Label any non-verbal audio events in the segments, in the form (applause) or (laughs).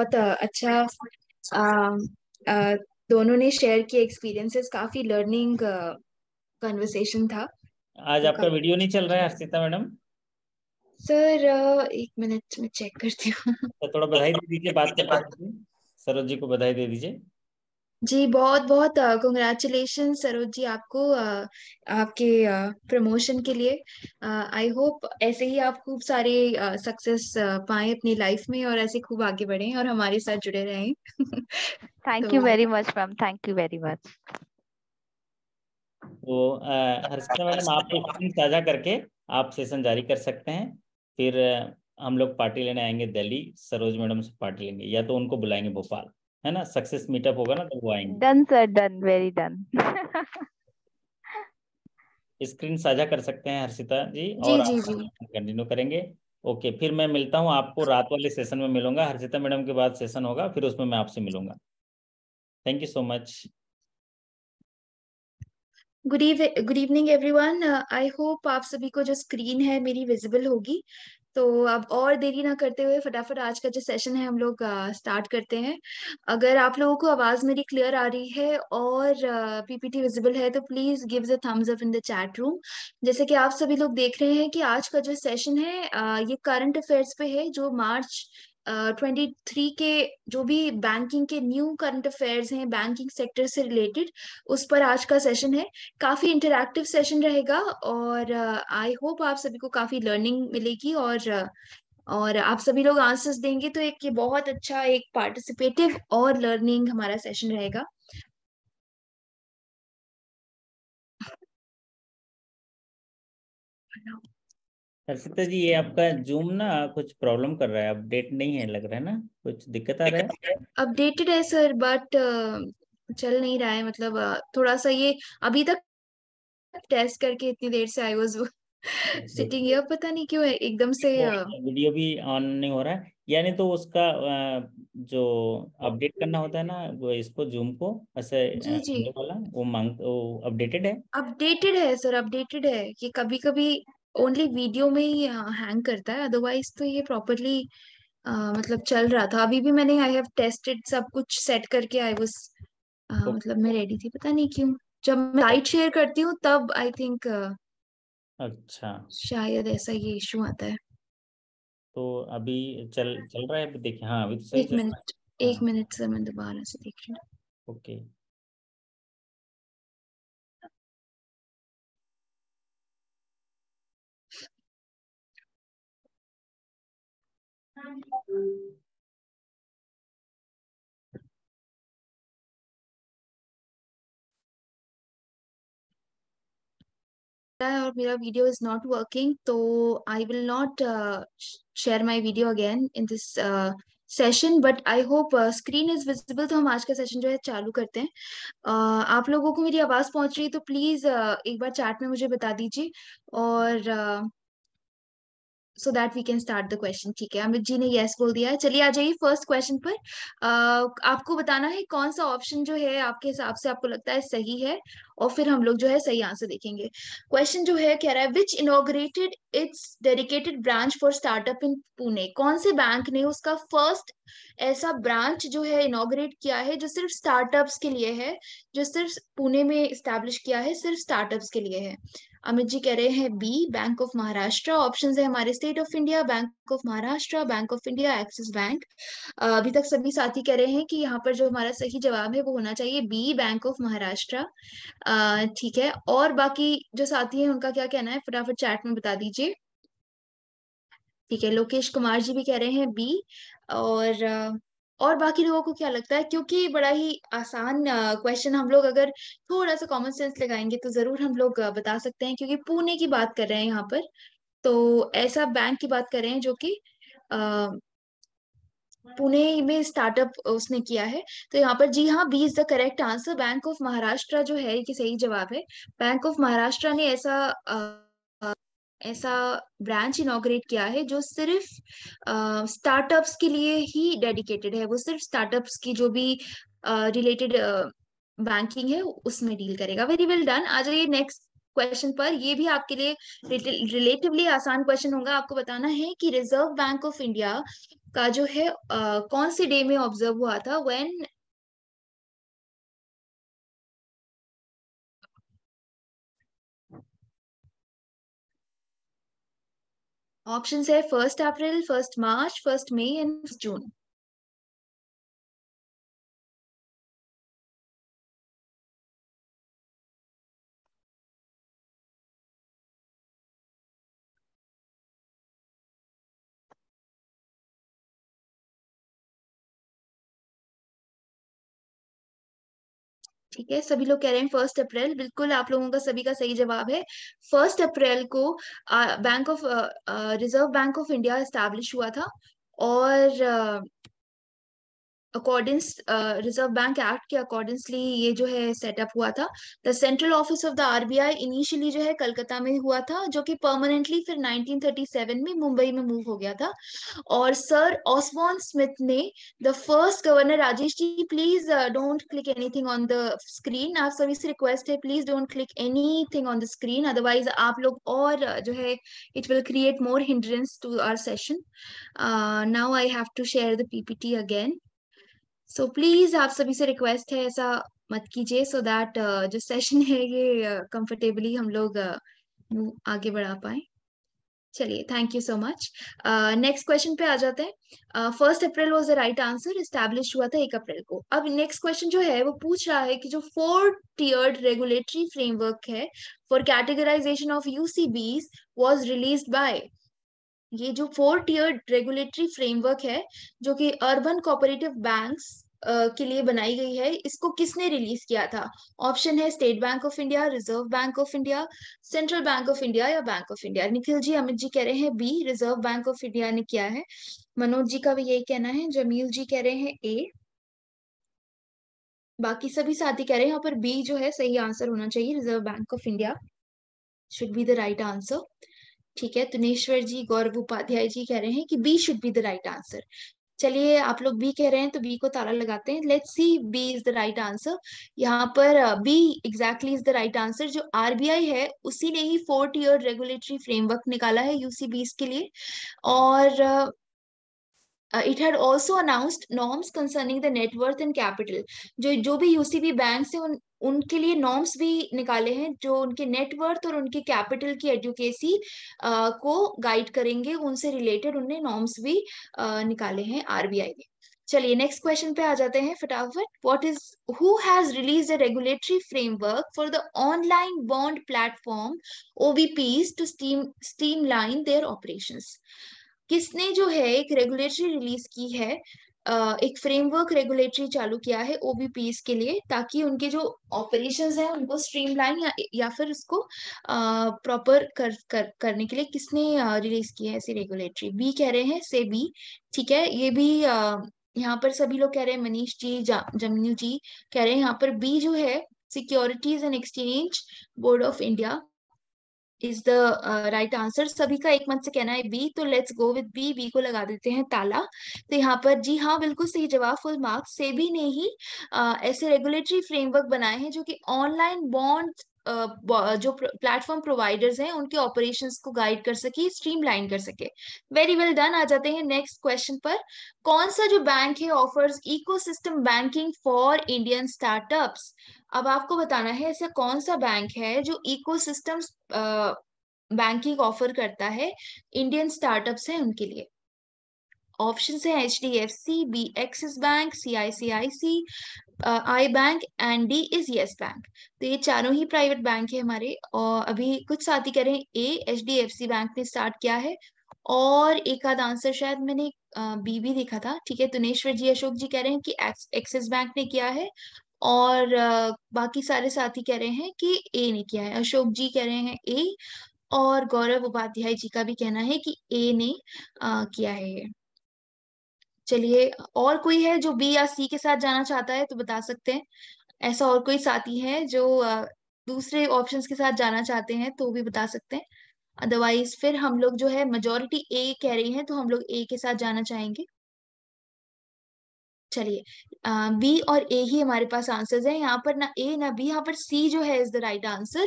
बहुत अच्छा आ, आ, दोनों ने शेयर किए एक्सपीरियंसेस काफी लर्निंग कन्वर्सेशन था आज आपका वीडियो नहीं चल रहा है हर्षिता मैडम सर एक मिनट में चेक करती हूँ तो थोड़ा बधाई दे दीजिए बात करते सरोज जी को बधाई दे दीजिए जी बहुत बहुत कंग्रेचुलेशन सरोज जी आपको uh, आपके प्रमोशन के लिए आई होप ऐसे ही आप खूब सारे सक्सेस पाए अपनी लाइफ में और ऐसे खूब आगे बढ़े और हमारे साथ जुड़े रहें thank you very much ma'am thank you very much तो, तो हर्षिता मैडम आप स्क्रीन साझा करके आप सेशन जारी कर सकते हैं फिर हम लोग पार्टी लेने आएंगे दिल्ली सरोज मैडम से पार्टी लेंगे या तो उनको बुलाएंगे भोपाल है ना सक्सेस मीटअप होगा ना तो वो आएंगे done sir done very done screen साझा कर सकते हैं हर्षिता जी, जी और कंटिन्यू करेंगे ओके फिर मैं मिलता हूँ आपको रात वाले सेशन में मिलूंगा हर्षिता मैडम के बाद सेशन होगा फिर उसमें मैं आपसे मिलूंगा thank you so much good evening everyone I hope आप सभी को जो स्क्रीन है मेरी विजिबल होगी तो अब और देरी ना करते हुए फटाफट आज का जो सेशन है हम लोग स्टार्ट करते हैं अगर आप लोगों को आवाज़ मेरी क्लियर आ रही है और पीपीटी विजिबल है तो please give the thumbs up in the chat room जैसे कि आप सभी लोग देख रहे हैं कि आज का जो सेशन है ये करंट अफेयर्स पे है जो मार्च ट्वेंटी uh, थ्री के जो भी बैंकिंग के न्यू करंट अफेयर्स हैं बैंकिंग सेक्टर से रिलेटेड उस पर आज का सेशन है काफ़ी इंटरैक्टिव सेशन रहेगा और आई uh, होप आप सभी को काफ़ी लर्निंग मिलेगी और uh, और आप सभी लोग आंसर्स देंगे तो एक ये बहुत अच्छा एक पार्टिसिपेटिव और लर्निंग हमारा सेशन रहेगा no. हर्षिता जी ये हम्म। आपका जूम ना कुछ प्रॉब्लम कर रहा है अपडेट नहीं है लग रहा है ना कुछ दिक्कत आ रहा है अपडेटेड है सर बट चल नहीं रहा है मतलब थोड़ा सा ये अभी तक टेस्ट करके इतनी देर से आई वाज सिटिंग ये पता नहीं क्यों है एकदम से वीडियो भी ऑन नहीं हो रहा है यानी तो उसका जो अपडेट करना होता है ना वो इसको जूम को ऐसे वाला वो मांग वो अपडेटेड है अपडेटेड है सर अपडेटेड है कि कभी कभी ओनली वीडियो में ही हैंग uh, करता है अदरवाइज तो ये प्रॉपरली uh, मतलब चल रहा था अभी भी मैंने आई हैव टेस्टेड सब कुछ सेट करके आई वाज uh, oh. मतलब मैं रेडी थी पता नहीं क्यों जब मैं लाइट शेयर करती हूँ तब आई थिंक uh, अच्छा शायद ऐसा ये इशू आता है तो अभी चल चल रहा है देखिए हाँ अभी तो एक मिनट एक मिनट हाँ। सर मैं दोबारा से देख रही हूँ ओके okay. है और मेरा वीडियो इज नॉट वर्किंग तो I will not share my video again in this session but I hope screen is visible तो हम आज का सेशन जो है चालू करते हैं uh, आप लोगों को मेरी आवाज पहुंच रही है तो प्लीज uh, एक बार चैट में मुझे बता दीजिए और so that we can start the question ठीक है अमित जी ने येस बोल दिया है चलिए आ जाइए फर्स्ट क्वेश्चन पर uh, आपको बताना है कौन सा ऑप्शन जो है आपके हिसाब से आपको लगता है सही है और फिर हम लोग जो है सही आंसर देखेंगे क्वेश्चन जो है कह रहा है which inaugurated its dedicated branch for startup in Pune कौन से बैंक ने उसका फर्स्ट ऐसा ब्रांच जो है इनोग्रेट किया है जो सिर्फ स्टार्टअप्स के लिए है जो सिर्फ पुणे में स्टैब्लिश किया है सिर्फ स्टार्टअप्स के लिए है अमित जी कह रहे हैं B bank of Maharashtra option है हमारे state of India bank of Maharashtra bank of India Axis bank अभी तक सभी साथी कह रहे हैं कि यहाँ पर जो हमारा सही जवाब है वो होना चाहिए बी बैंक ऑफ महाराष्ट्र ठीक है और बाकी जो साथी हैं उनका क्या कहना है फटाफट चैट में बता दीजिए ठीक है लोकेश कुमार जी भी कह रहे हैं बी और और बाकी लोगों को क्या लगता है क्योंकि बड़ा ही आसान क्वेश्चन हम लोग अगर थोड़ा सा कॉमन सेंस लगाएंगे तो जरूर हम लोग बता सकते हैं क्योंकि पुणे की बात कर रहे हैं यहाँ पर तो ऐसा बैंक की बात कर रहे हैं जो कि पुणे में स्टार्टअप उसने किया है तो यहाँ पर जी हाँ B is the correct answer bank of Maharashtra जो है ये सही जवाब है बैंक ऑफ महाराष्ट्र ने ऐसा ऐसा ब्रांच इनोग्रेट किया है जो सिर्फ स्टार्टअप्स के लिए ही डेडिकेटेड है वो सिर्फ स्टार्टअप्स की जो भी रिलेटेड बैंकिंग है उसमें डील करेगा वेरी वेल डन आ जाइए नेक्स्ट क्वेश्चन पर ये भी आपके लिए रिलेटिवली आसान क्वेश्चन होगा आपको बताना है कि रिजर्व बैंक ऑफ इंडिया का जो है uh, कौन से डे में ऑब्जर्व हुआ था व्हेन ऑप्शन है first April first March first May and June ठीक है सभी लोग कह रहे हैं फर्स्ट अप्रैल बिल्कुल आप लोगों का सभी का सही जवाब है फर्स्ट अप्रैल को bank of reserve bank of India establish हुआ था और अकॉर्डिंग रिजर्व बैंक एक्ट के अकॉर्डिंगली ये जो है सेटअप हुआ था the central office of the RBI initially जो है कलकत्ता में हुआ था जो कि परमानेंटली फिर 1937 में मुंबई में मूव हो गया था और सर ऑसबॉर्न स्मिथ ने the first governor Rajesh ji please don't click anything on the screen आप सभी से रिक्वेस्ट है please don't click thing on the screen otherwise आप लोग और uh, जो है it will create more hindrance to our session now I have to share the PPT again so please आप सभी से रिक्वेस्ट है ऐसा मत कीजिए सो दैट uh, जो सेशन है ये कंफर्टेबली uh, हम लोग uh, आगे बढ़ा पाए चलिए thank you so much next question पे आ जाते हैं first April was the right answer establish हुआ था एक अप्रैल को अब नेक्स्ट क्वेश्चन जो है वो पूछ रहा है कि जो फोर टीयर्ड रेगुलेटरी फ्रेमवर्क है for categorization of UCBs was released by ये जो फोर टीयर रेगुलेटरी फ्रेमवर्क है जो कि अर्बन कोऑपरेटिव बैंक्स के लिए बनाई गई है इसको किसने रिलीज किया था ऑप्शन है state bank of India reserve bank of India central bank of India या bank of India Nikhil ji Amit ji कह रहे हैं B reserve bank of India ने किया है मनोज जी का भी यही कहना है जमील जी कह रहे हैं ए बाकी सभी साथी कह रहे हैं यहाँ पर बी जो है सही आंसर होना चाहिए reserve bank of India should be the right answer ठीक है तुनेश्वर जी गौरव उपाध्याय जी कह रहे हैं कि B should be the right answer चलिए आप लोग बी कह रहे हैं तो बी को ताला लगाते हैं let's see B is the right answer यहाँ पर B exactly is the right answer जो आरबीआई है उसी ने ही फोर्थ ईयर रेगुलेटरी फ्रेमवर्क निकाला है यूसीबीस के लिए और it had had announced norms concerning the net worth and capital जो जो भी यूसीबी बैंक है उन उनके लिए नॉर्म्स भी निकाले हैं जो उनके नेटवर्थ और उनके कैपिटल की एजुकेसी को गाइड करेंगे उनसे रिलेटेड उनने नॉर्म्स भी निकाले हैं आरबीआई ने चलिए नेक्स्ट क्वेश्चन पे आ जाते हैं फटाफट what is who has release a regulatory framework for the online bond platform OBPs to stream streamline their operations किसने जो है एक रेगुलेटरी रिलीज की है एक फ्रेमवर्क रेगुलेटरी चालू किया है ओबीपीएस के लिए ताकि उनके जो ऑपरेशंस हैं उनको स्ट्रीमलाइन या या फिर उसको प्रॉपर कर, कर करने के लिए किसने रिलीज किया है ऐसी रेगुलेटरी बी कह रहे हैं से बी ठीक है ये भी यहाँ पर सभी लोग कह रहे हैं मनीष जी जमनू जी कह रहे हैं यहाँ पर बी जो है securities and exchange board of India is the right answer सभी का एक मत से कहना है बी तो let's go with B B को लगा देते हैं ताला तो यहाँ पर जी हाँ बिल्कुल सही जवाब फुल मार्क्स सेबी ने ही uh, ऐसे रेगुलेटरी फ्रेमवर्क बनाए हैं जो कि ऑनलाइन बॉन्ड जो प्लेटफॉर्म प्रोवाइडर्स हैं उनके ऑपरेशंस को गाइड कर सके स्ट्रीमलाइन कर सके वेरी वेल डन आ जाते हैं नेक्स्ट क्वेश्चन पर कौन सा जो बैंक है offers ecosystem banking for Indian startups अब आपको बताना है ऐसा कौन सा बैंक है जो इको बैंकिंग ऑफर करता है इंडियन स्टार्टअप्स हैं उनके लिए ऑप्शन है H D F C B Axis bank C I C I C I bank and D is Yes bank तो ये चारों ही प्राइवेट बैंक है हमारे और अभी कुछ साथी कह रहे हैं A H D F C bank ने स्टार्ट किया है और एक आध आंसर शायद मैंने बी भी देखा था ठीक है तुनेश्वर जी अशोक जी कह रहे हैं कि एक्सिस बैंक ने किया है और बाकी सारे साथी कह रहे हैं कि ए ने किया है अशोक जी कह रहे हैं ए और गौरव उपाध्याय जी का भी कहना है कि ए ने आ, किया है चलिए और कोई है जो बी या सी के साथ जाना चाहता है तो बता सकते हैं ऐसा और कोई साथी है जो दूसरे ऑप्शंस के साथ जाना चाहते हैं तो भी बता सकते हैं अदरवाइज फिर हम लोग जो है मेजोरिटी ए कह रही हैं तो हम लोग ए के साथ जाना चाहेंगे चलिए बी और ए ही हमारे पास आंसर्स हैं यहाँ पर ना ए ना बी यहाँ पर सी जो है is the right answer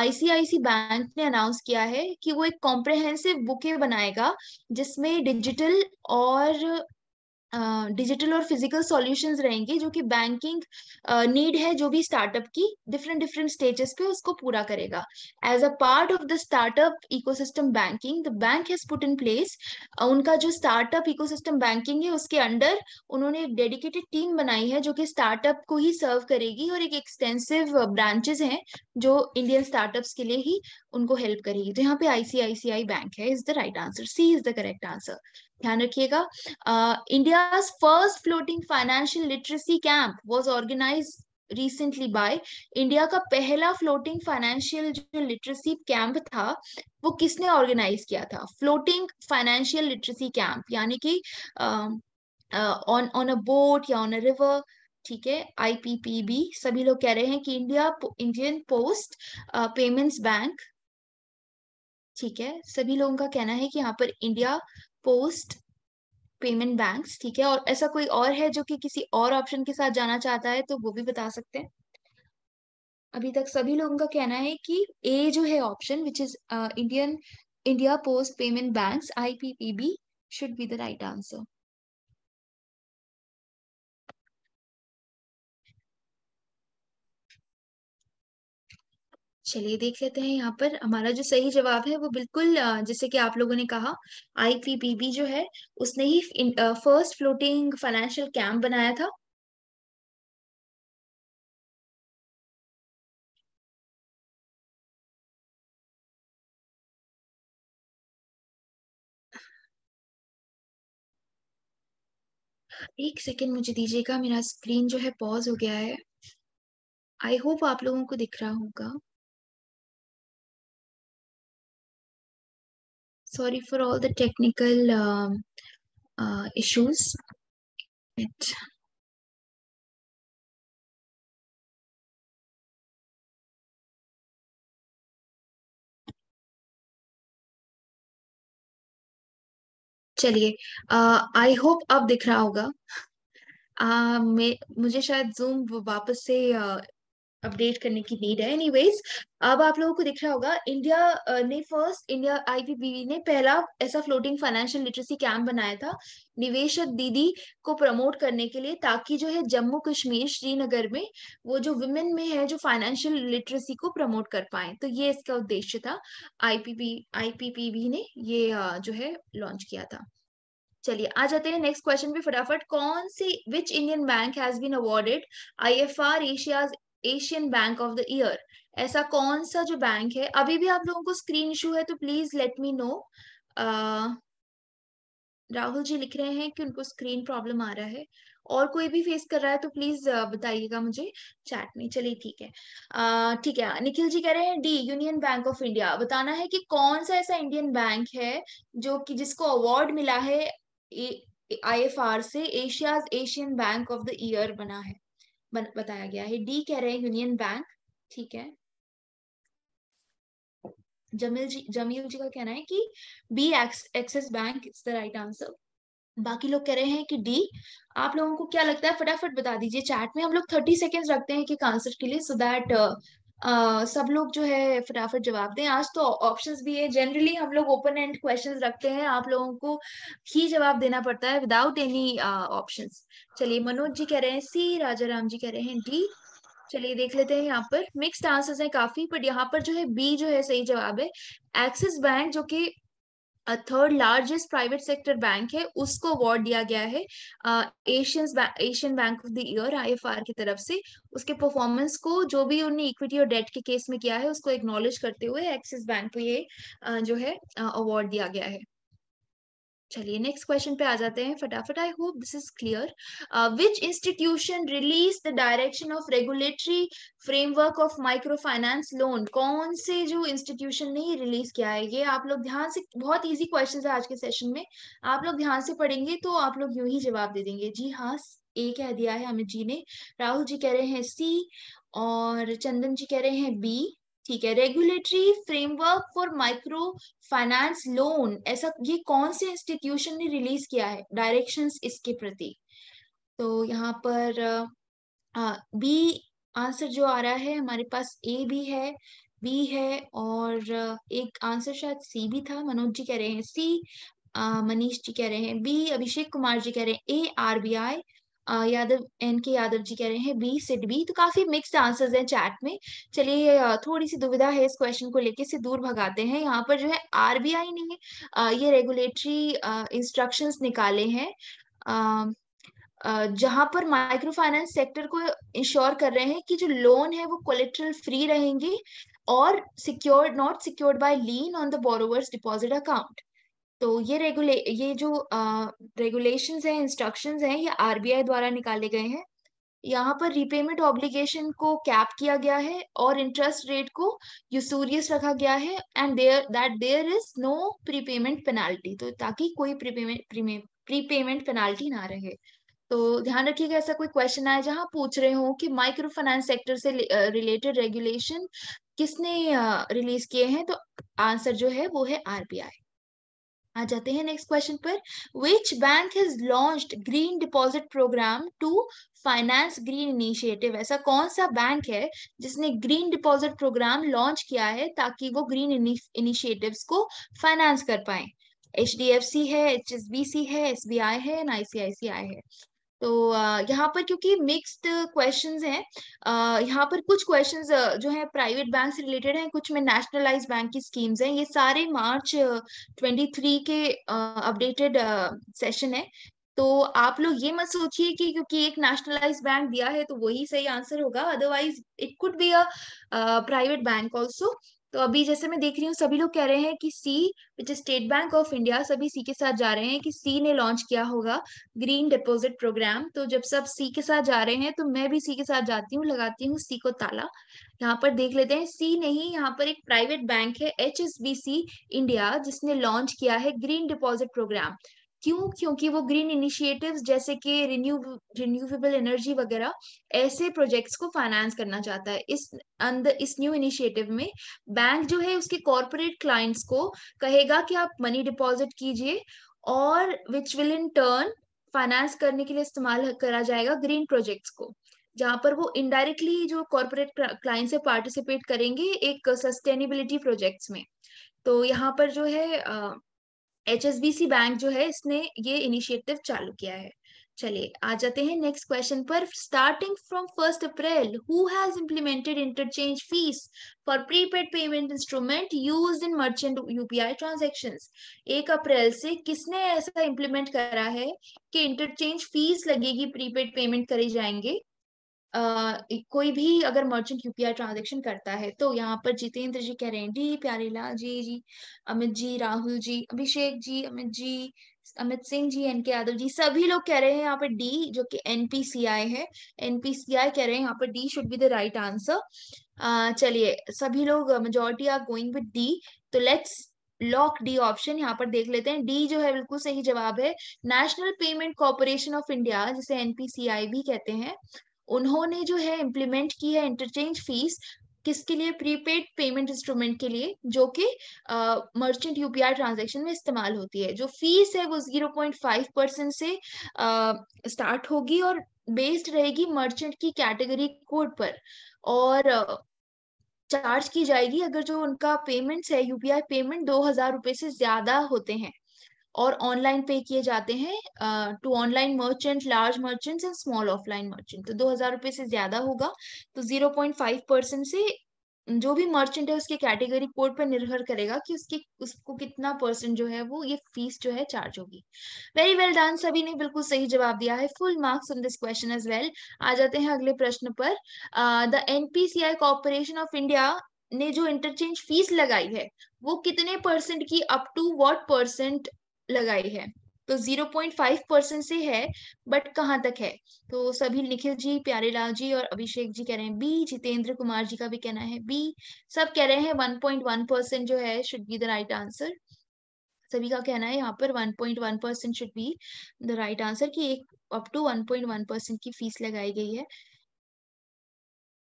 ICICI bank ने अनाउंस किया है कि वो एक कॉम्प्रेहेंसिव बुके बनाएगा जिसमें डिजिटल और डिजिटल और फिजिकल सॉल्यूशंस रहेंगे जो कि बैंकिंग नीड है जो भी स्टार्टअप की डिफरेंट डिफरेंट स्टेजेस पे उसको पूरा करेगा as a part of the startup ecosystem banking the bank has put in place उनका जो स्टार्टअप इकोसिस्टम बैंकिंग है उसके अंडर उन्होंने एक डेडिकेटेड टीम बनाई है जो कि स्टार्टअप को ही सर्व करेगी और एक एक्सटेंसिव ब्रांचेस हैं जो इंडियन स्टार्टअप्स के लिए ही उनको हेल्प करेगी तो यहाँ पे आईसीआईसीआई बैंक है is the right answer C is the correct answer ध्यान रखिएगा India first floating financial literacy camp was organize recently by India का पहला फ्लोटिंग फाइनेंशियल जो लिटरेसी कैंप था वो किसने ऑर्गेनाइज किया था फ्लोटिंग फाइनेंशियल लिटरेसी कैंप यानी कि ऑन ऑन अ बोट या ऑन अ रिवर ठीक है आईपीपीबी सभी लोग कह रहे हैं कि India Indian post payments bank ठीक है सभी लोगों का कहना है कि यहाँ पर इंडिया पोस्ट पेमेंट बैंक्स ठीक है और ऐसा कोई और है जो कि किसी और ऑप्शन के साथ जाना चाहता है तो वो भी बता सकते हैं अभी तक सभी लोगों का कहना है कि ए जो है option which is Indian India post payment banks IPPB should be the right answer चलिए देख लेते हैं यहाँ पर हमारा जो सही जवाब है वो बिल्कुल जैसे कि आप लोगों ने कहा आईपीपीबी जो है उसने ही फर्स्ट फ्लोटिंग फाइनेंशियल कैंप बनाया था एक सेकेंड मुझे दीजिएगा मेरा स्क्रीन जो है पॉज हो गया है आई होप आप लोगों को दिख रहा होगा Sorry for all the technical um, uh, issues. It... चलिए आई होप अब दिख रहा होगा uh, मुझे शायद जूम वापस से अपडेट करने की नीड है एनीवेज अब आप लोगों को दिख रहा होगा इंडिया uh, ने फर्स्ट इंडिया आईपीपीवी ने पहला ऐसा फ्लोटिंग फाइनेंशियल लिटरेसी कैंप बनाया था निवेशक दीदी को प्रमोट करने के लिए ताकि जो है जम्मू कश्मीर श्रीनगर में वो जो वुमेन में है जो फाइनेंशियल लिटरेसी को प्रमोट कर पाए तो ये इसका उद्देश्य था पी बी ने ये uh, जो है लॉन्च किया था चलिए आ जाते हैं नेक्स्ट क्वेश्चन पे फटाफट कौन सी which Indian bank has been awarded IFR Asia's Asian bank of the year ऐसा कौन सा जो बैंक है अभी भी आप लोगों को स्क्रीन इशू है तो please let me know Rahul ji लिख रहे हैं कि उनको स्क्रीन प्रॉब्लम आ रहा है और कोई भी फेस कर रहा है तो प्लीज बताइएगा मुझे चैट में चलिए ठीक है ठीक है निखिल जी कह रहे हैं D Union bank of India बताना है कि कौन सा ऐसा इंडियन बैंक है जो कि जिसको अवार्ड मिला है आई एफ आर से Asia's Asian bank of the year बना है बताया गया है डी कह रहे हैं यूनियन बैंक ठीक है जमील जी जमील जी का कहना है कि B Axis bank is the right answer बाकी लोग कह रहे हैं कि डी आप लोगों को क्या लगता है फटाफट बता दीजिए चैट में हम लोग थर्टी सेकेंड रखते हैं कि आंसर के लिए सो दैट सब लोग जो है फटाफट जवाब दें आज तो ऑप्शंस भी है जनरली हम लोग ओपन एंड क्वेश्चंस रखते हैं आप लोगों को ही जवाब देना पड़ता है विदाउट एनी ऑप्शंस चलिए मनोज जी कह रहे हैं सी राजा राम जी कह रहे हैं डी चलिए देख लेते हैं यहाँ पर मिक्स्ड आंसर्स हैं काफी बट यहाँ पर जो है बी जो है सही जवाब है एक्सिस बैंक जो कि third largest private sector bank है उसको अवार्ड दिया गया है Asian Asian bank of the year IFR की तरफ से उसके परफॉर्मेंस को जो भी उन्होंने इक्विटी और डेट के केस में किया है उसको एक्नोलेज करते हुए एक्सिस बैंक को ये uh, जो है अवार्ड दिया गया है चलिए नेक्स्ट क्वेश्चन पे आ जाते हैं फटाफट I hope this is clear which institution release the direction of regulatory framework of micro finance loan कौन से जो इंस्टीट्यूशन ने ही रिलीज किया है ये आप लोग ध्यान से बहुत इजी क्वेश्चन है आज के सेशन में आप लोग ध्यान से पढ़ेंगे तो आप लोग यूं ही जवाब दे देंगे जी हाँ ए कह दिया है अमित जी ने राहुल जी कह रहे हैं सी और चंदन जी कह रहे हैं बी ठीक है regulatory framework for micro finance loan ऐसा ये कौन से इंस्टीट्यूशन ने रिलीज किया है डायरेक्शंस इसके प्रति तो यहाँ पर बी आंसर जो आ रहा है हमारे पास ए भी है बी है और एक आंसर शायद सी भी था मनोज जी कह रहे हैं सी मनीष जी कह रहे हैं बी अभिषेक कुमार जी कह रहे हैं ए RBI Yadav N K Yadav जी कह रहे हैं बी सिड बी तो काफी मिक्स्ड आंसर्स हैं चैट में चलिए थोड़ी सी दुविधा है इस क्वेश्चन को लेके से दूर भगाते हैं यहाँ पर जो है आरबीआई ने ये रेगुलेटरी इंस्ट्रक्शंस निकाले हैं जहां पर माइक्रो फाइनेंस सेक्टर को इंश्योर कर रहे हैं कि जो लोन है वो कोलेट्रल फ्री रहेंगे और secured not secured by lien on the borrowers deposit account तो ये रेगुले ये जो रेगुलेशन है इंस्ट्रक्शन है ये आरबीआई द्वारा निकाले गए हैं यहाँ पर रिपेमेंट ऑब्लिगेशन को कैप किया गया है और इंटरेस्ट रेट को यूसूरियस रखा गया है and there that there is no prepayment penalty तो ताकि कोई प्रीपेमेंट प्रीपेमेंट पेनाल्टी ना रहे तो ध्यान रखिएगा ऐसा कोई क्वेश्चन आए जहाँ पूछ रहे हो कि माइक्रो फाइनेंस सेक्टर से रिलेटेड रेगुलेशन किसने रिलीज किए हैं तो आंसर जो है वो है आरबीआई आ जाते हैं नेक्स्ट क्वेश्चन पर which bank has launched green deposit program to finance green initiative ऐसा कौन सा बैंक है जिसने ग्रीन डिपॉजिट प्रोग्राम लॉन्च किया है ताकि वो ग्रीन इनिशिएटिव्स को फाइनेंस कर पाए एच है एच है एस बी आई है एन आई है तो यहाँ पर क्योंकि मिक्स्ड क्वेश्चंस हैं यहाँ पर कुछ क्वेश्चंस जो है प्राइवेट बैंक से रिलेटेड हैं कुछ में नेशनलाइज बैंक की स्कीम्स हैं ये सारे मार्च 23 के अपडेटेड सेशन है तो आप लोग ये मत सोचिए कि क्योंकि एक नेशनलाइज बैंक दिया है तो वही सही आंसर होगा otherwise it could be a private bank also तो अभी जैसे मैं देख रही हूँ सभी लोग कह रहे हैं कि C which state bank of India सभी सी के साथ जा रहे हैं कि सी ने लॉन्च किया होगा ग्रीन डिपॉजिट प्रोग्राम तो जब सब सी के साथ जा रहे हैं तो मैं भी सी के साथ जाती हूँ लगाती हूँ सी को ताला यहाँ पर देख लेते हैं सी नहीं यहाँ पर एक प्राइवेट बैंक है एच इंडिया जिसने लॉन्च किया है ग्रीन डिपॉजिट प्रोग्राम क्यों क्योंकि वो ग्रीन इनिशिएटिव्स जैसे कि रिन्यू रिन्यूएबल एनर्जी वगैरह ऐसे प्रोजेक्ट्स को फाइनेंस करना चाहता है इस अंदर इस न्यू इनिशिएटिव में बैंक जो है उसके कॉरपोरेट क्लाइंट्स को कहेगा कि आप मनी डिपॉजिट कीजिए और which will in turn finance करने के लिए इस्तेमाल करा जाएगा ग्रीन प्रोजेक्ट्स को जहां पर वो इनडायरेक्टली जो कॉरपोरेट क्लाइंट से पार्टिसिपेट करेंगे एक सस्टेनेबिलिटी प्रोजेक्ट्स में तो यहाँ पर जो है सी बैंक जो है इसने ये इनिशिएटिव चालू किया है चलिए आ जाते हैं नेक्स्ट क्वेश्चन पर starting from first April who has implemented interchange fees for prepaid payment instrument use in merchant UPI transaction एक अप्रैल से किसने ऐसा इंप्लीमेंट करा है कि इंटरचेंज फीस लगेगी प्रीपेड पेमेंट करे जाएंगे कोई भी अगर मर्चेंट यूपीआई ट्रांजेक्शन करता है तो यहाँ पर जितेंद्र जी कह रहे हैं जी लाल जी जी अमित जी राहुल जी अभिषेक जी अमित जी अमित सिंह जी एन के यादव जी सभी लोग कह रहे हैं यहाँ पर डी जो कि एनपीसीआई है एनपीसीआई कह रहे हैं यहाँ पर D should be the right answer चलिए सभी लोग majority are going with D तो लेट्स लॉक डी ऑप्शन यहाँ पर देख लेते हैं डी जो है बिल्कुल सही जवाब है National Payment Corporation of India जिसे एनपीसीआई भी कहते हैं उन्होंने जो है इम्प्लीमेंट की है इंटरचेंज फीस किसके लिए प्रीपेड पेमेंट इंस्ट्रूमेंट के लिए जो कि मर्चेंट यूपीआई ट्रांजेक्शन में इस्तेमाल होती है जो फीस है वो जीरो पॉइंट फाइव परसेंट से स्टार्ट uh, होगी और बेस्ड रहेगी मर्चेंट की कैटेगरी कोड पर और uh, चार्ज की जाएगी अगर जो उनका पेमेंट्स है यूपीआई पेमेंट दो हजार रुपए से ज्यादा होते हैं और ऑनलाइन पे किए जाते हैं to online merchant large merchant and small offline merchant तो दो हजार रुपए से ज्यादा होगा तो जीरो पॉइंट फाइव परसेंट से जो भी मर्चेंट है उसके कैटेगरी कोड पर निर्भर करेगा कि उसके उसको कितना परसेंट जो है वो ये फीस जो है चार्ज होगी वेरी वेल डन सभी ने बिल्कुल सही जवाब दिया है full marks on this question as well आ जाते हैं अगले प्रश्न पर the NPCI corporation of India ने जो इंटरचेंज फीस लगाई है वो कितने परसेंट की अप टू व्हाट परसेंट लगाई है तो 0.5 परसेंट से है बट कहाँ तक है तो सभी निखिल जी प्यारेलाल जी और अभिषेक जी कह रहे हैं बी जितेंद्र कुमार जी का भी कहना है बी सब कह रहे हैं 1.1 परसेंट जो है should be the right answer सभी का कहना है यहाँ पर 1.1 percent should be the right answer की एक अप टू 1.1 परसेंट की फीस लगाई गई है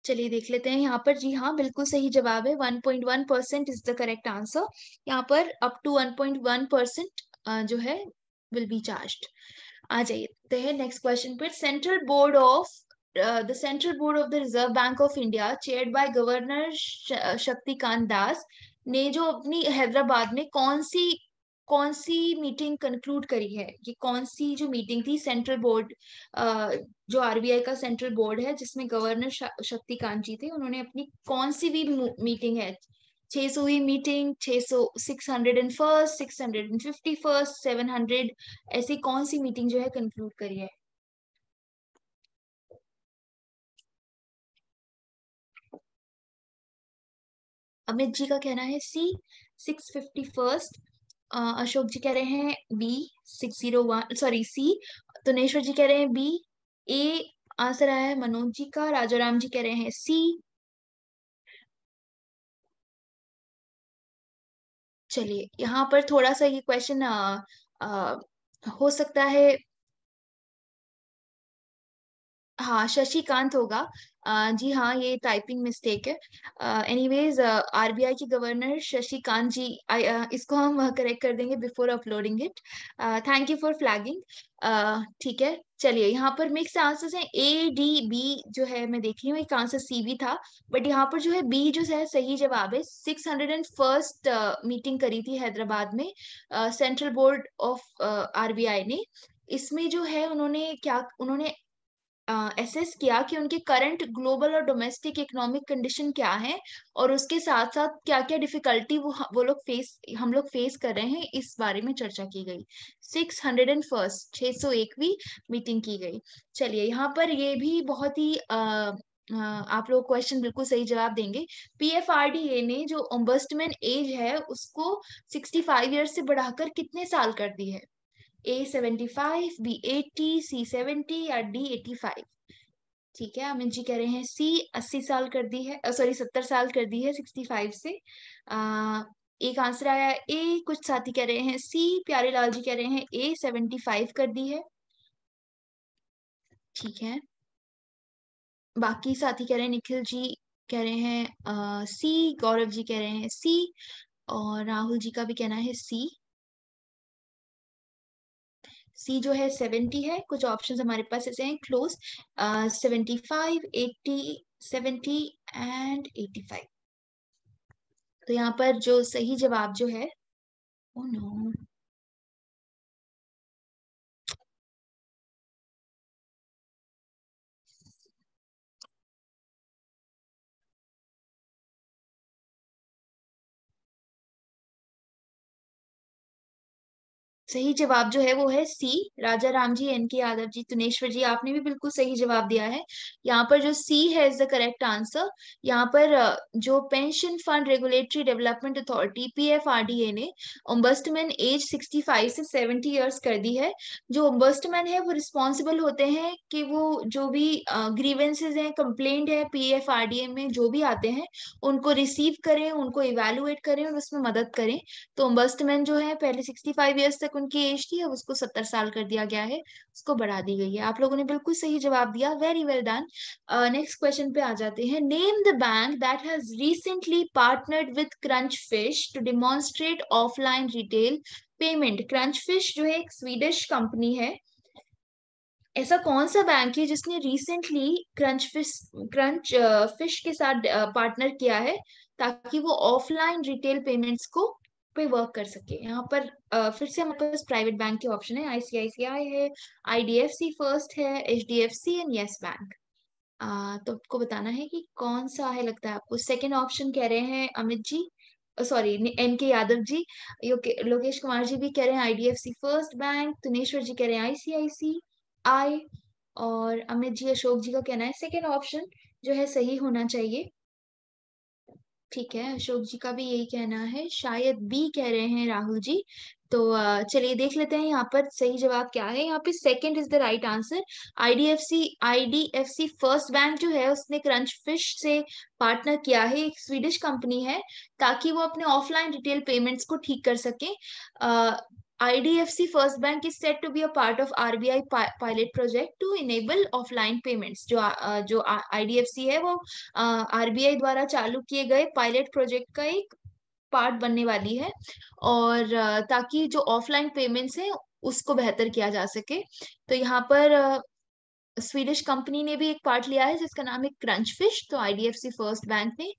चलिए देख लेते हैं यहाँ पर जी हाँ बिल्कुल सही जवाब है 1.1 percent is the correct answer यहाँ पर अप टू 1.1 परसेंट जो है विल बी चार्ज आ जाइए नेक्स्ट क्वेश्चन पर central board of the central board of the Reserve bank of India chair by governor Shaktikanta Das ने जो अपनी हैदराबाद में कौन सी कौन सी मीटिंग कंक्लूड करी है ये कौन सी जो मीटिंग थी सेंट्रल बोर्ड जो आरबीआई का सेंट्रल बोर्ड है जिसमें गवर्नर शक्तिकांत जी थे उन्होंने अपनी कौन सी भी मीटिंग है सौ सौवीं मीटिंग छह सौ six hundred and first six hundred and fifty first seven hundred ऐसी कौन सी मीटिंग जो है कंक्लूड करी अमित जी का कहना है C six fifty first Ashok ji कह रहे हैं B six zero one sorry C Tuneshwar ji कह रहे हैं बी ए आंसर आया है मनोज जी का राजा राम जी कह रहे हैं सी चलिए यहाँ पर थोड़ा सा ये क्वेश्चन हो सकता है हाँ शशिकांत होगा जी हाँ ये टाइपिंग मिस्टेक है एनीवेज आरबीआई के गवर्नर शशिकांत जी इसको हम करेक्ट कर देंगे before uploading it thank you for flagging ठीक है चलिए यहाँ पर मिक्स आंसर्स हैं ए डी बी जो है मैं देख रही हूँ एक आंसर सी भी था बट यहाँ पर जो है बी जो है सही जवाब है six hundred and first meeting करी थी हैदराबाद में सेंट्रल बोर्ड ऑफ आरबीआई ने इसमें जो है उन्होंने क्या उन्होंने एसेस किया कि उनके करंट ग्लोबल और डोमेस्टिक इकोनॉमिक कंडीशन क्या है और उसके साथ साथ क्या क्या डिफिकल्टी वो वो लोग फेस हम लोग फेस कर रहे हैं इस बारे में चर्चा की गई सिक्स हंड्रेड एंड फर्स्ट छह सौ भी मीटिंग की गई चलिए यहाँ पर ये भी बहुत ही आ, आप लोग क्वेश्चन बिल्कुल सही जवाब देंगे पीएफआरडीए ने जो ओम्बस्टमैन एज है उसको 65 फाइव से बढ़ाकर कितने साल कर दी है A seventy five B eighty C seventy या डी एटी फाइव ठीक है अमित जी कह रहे हैं सी अस्सी साल कर दी है सॉरी सत्तर साल कर दी है सिक्सटी फाइव से आ, एक आंसर आया ए कुछ साथी कह रहे हैं सी प्यारे लाल जी कह रहे हैं ए सेवेंटी फाइव कर दी है ठीक है बाकी साथी कह रहे हैं निखिल जी कह रहे हैं सी गौरव जी कह रहे हैं सी और राहुल जी का भी कहना है सी सी जो है सेवेंटी है कुछ ऑप्शन हमारे पास ऐसे हैं close seventy five eighty seventy and eighty five तो यहाँ पर जो सही जवाब जो है ओ oh नो no. सही जवाब जो है वो है सी राजा राम जी एन के यादव जी तुनेश्वर जी आपने भी बिल्कुल सही जवाब दिया है यहाँ पर जो सी है इज द करेक्ट आंसर यहाँ पर जो pension fund regulatory development authority P F R D A ने ओम्बस्टमैन एज सिक्सटी फाइव से सेवेंटी इयर्स कर दी है जो ओम्बस्टमैन है वो रिस्पॉन्सिबल होते हैं कि वो जो भी ग्रीवेंसेज हैं कंप्लेंट है P F R D A में जो भी आते हैं उनको रिसीव करें उनको इवेलुएट करें और उसमें मदद करें तो ओम्बस्टमैन जो है पहले सिक्सटी फाइव ईयर्स तक उनकी एज थी अब उसको सत्तर साल कर दिया गया है उसको बढ़ा दी गई है आप लोगों ने बिल्कुल सही जवाब दिया very well done next question पे आ जाते हैं name the bank that has recently partnered with Crunchfish to demonstrate offline retail payment Crunchfish जो है एक स्वीडिश कंपनी है ऐसा कौन सा बैंक है जिसने recently Crunchfish Crunchfish के साथ पार्टनर uh, किया है ताकि वो ऑफलाइन रिटेल पेमेंट्स को पे वर्क कर सके यहाँ पर फिर से हमारे पास प्राइवेट बैंक के ऑप्शन है आईसीआईसीआई है आईडीएफसी फर्स्ट है H D F C and Yes bank तो आपको बताना है कि कौन सा है लगता है आपको सेकेंड ऑप्शन कह रहे हैं अमित जी सॉरी एन के यादव जी लोकेश कुमार जी भी कह रहे हैं IDFC First Bank Tuneshwar ji कह रहे हैं आई और अमित जी अशोक जी का कहना है सेकेंड ऑप्शन जो है सही होना चाहिए ठीक है अशोक जी का भी यही कहना है शायद बी कह रहे हैं राहुल जी तो चलिए देख लेते हैं यहाँ पर सही जवाब क्या है यहाँ पे second is the right answer IDFC IDFC First Bank जो है उसने क्रंच फिश से पार्टनर किया है एक स्वीडिश कंपनी है ताकि वो अपने ऑफलाइन रिटेल पेमेंट्स को ठीक कर सके IDFC First Bank is said to be a part of RBI pi pilot project to enable offline payments. जो जो IDFC है वो RBI द्वारा चालू किए गए pilot project का एक part बनने वाली है और ताकि जो offline payments हैं उसको बेहतर किया जा सके तो यहाँ पर स्वीडिश कंपनी ने भी एक पार्ट लिया है जिसका नाम है क्रंच फिश तो आईडीएफसी फर्स्ट बैंक ने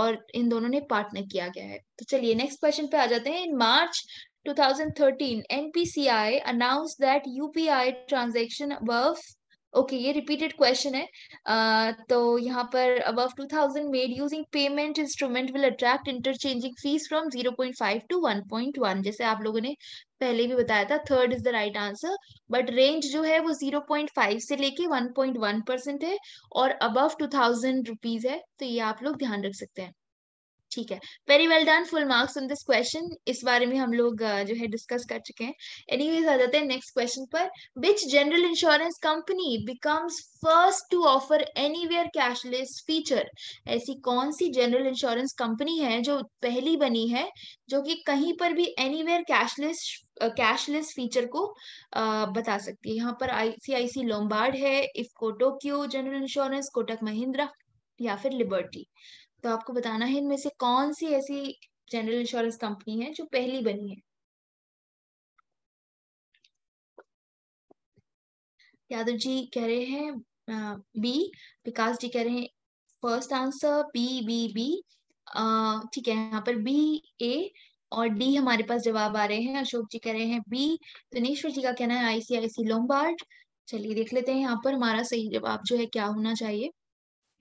और इन दोनों ने पार्टनर किया गया है तो चलिए नेक्स्ट क्वेश्चन पे आ जाते हैं in March 2013 npci announced that upi transaction above okay ये रिपीटेड क्वेश्चन है uh, तो यहाँ पर 2000 made using payment instrument will attract interchanging fees from 0.5 to 1.1 जैसे आप लोगों ने पहले भी बताया था third is the right answer but range जो है वो 0.5 से लेके 1.1 परसेंट है और अबव 2000 थाउजेंड रुपीज है तो ये आप लोग ध्यान रख सकते हैं ठीक है very well done full marks on this question इस बारे में हम लोग जो है डिस्कस कर चुके हैं एनी वेज आ जाते हैं नेक्स्ट क्वेश्चन पर which general insurance company becomes first to offer anywhere cashless feature ऐसी कौन सी जनरल इंश्योरेंस कंपनी है जो पहली बनी है जो कि कहीं पर भी एनीवेयर कैशलेस कैशलेस फीचर को uh, बता सकती है यहाँ पर आईसीआईसी लोम्बार्ड है IFFCO Tokio general insurance Kotak Mahindra या फिर लिबर्टी तो आपको बताना है इनमें से कौन सी ऐसी जनरल इंश्योरेंस कंपनी है जो पहली बनी है यादव जी कह रहे हैं बी विकास जी कह रहे हैं first answer B B B ठीक है यहाँ पर बी ए और डी हमारे पास जवाब आ रहे हैं अशोक जी कह रहे हैं बी दिनेश्वर जी का कहना है आईसीआईसी लोमबार्ड चलिए देख लेते हैं यहाँ पर हमारा सही जवाब जो है क्या होना चाहिए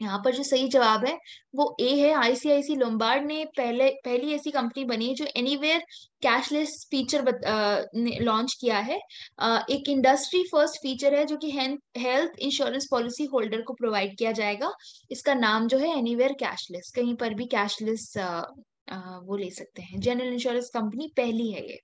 यहाँ पर जो सही जवाब है वो ए है आईसीआईसी लोम्बार्ड ने पहले पहली ऐसी कंपनी बनी है जो एनीवेयर कैशलेस फीचर लॉन्च किया है आ, एक इंडस्ट्री फर्स्ट फीचर है जो कि हेल्थ इंश्योरेंस पॉलिसी होल्डर को प्रोवाइड किया जाएगा इसका नाम जो है एनीवेयर कैशलेस कहीं पर भी कैशलेस वो ले सकते हैं जनरल इंश्योरेंस कंपनी पहली है ये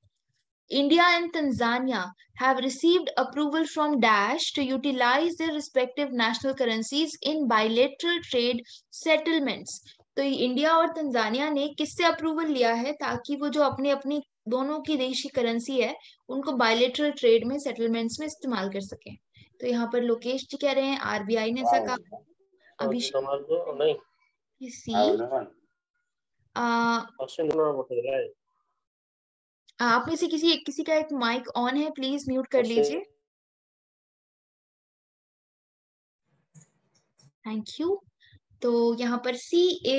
India and Tanzania have received approval from Dash to utilize their respective national currencies in bilateral trade settlements. तो इंडिया और तंजानिया ने किससे अप्रूवल लिया है ताकि वो जो अपने अपनी दोनों की देश की करेंसी है उनको बायोलेट्रल ट्रेड में सेटलमेंट्स में इस्तेमाल कर सके तो यहाँ पर लोकेश जी कह रहे हैं आरबीआई ने ऐसा कहा अभिषेक हाँ, आप में से किसी एक किसी का एक माइक ऑन है प्लीज म्यूट कर लीजिए थैंक यू तो यहाँ पर सी ए